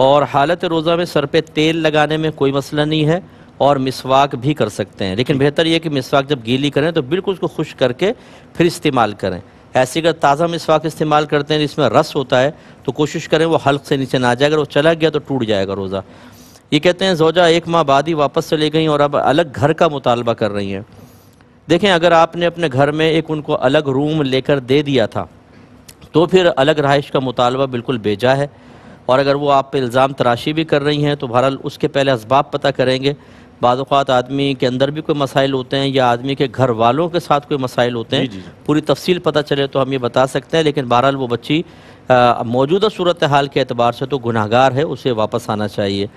और हालत रोज़ा में सर पे तेल लगाने में कोई मसला नहीं है और मिसवाक भी कर सकते हैं लेकिन बेहतर यह कि मिसवाक जब गीली करें तो बिल्कुल उसको खुश करके फिर इस्तेमाल करें ऐसे अगर ताज़ा मिसवाक इस्तेमाल करते हैं जिसमें रस होता है तो कोशिश करें वो हल्क से नीचे ना जाए अगर वो चला गया तो टूट जाएगा रोज़ा ये कहते हैं जोजा एक माह बाद ही वापस चले गई और अब अलग घर का मुतालबा कर रही हैं देखें अगर आपने अपने घर में एक उनको अलग रूम लेकर दे दिया था तो फिर अलग रहाइश का मुतालबा बिल्कुल बेजा है और अगर वो आप पे इल्ज़ाम तराशी भी कर रही हैं तो बहरहाल उसके पहले इसबाब पता करेंगे बाज़ात आदमी के अंदर भी कोई मसाइल होते हैं या आदमी के घर वालों के साथ कोई मसाइल होते हैं पूरी तफसील पता चले तो हम ये बता सकते हैं लेकिन बहरहाल वो बच्ची मौजूदा सूरत हाल के अतबार से तो गुनाहगार है उसे वापस आना चाहिए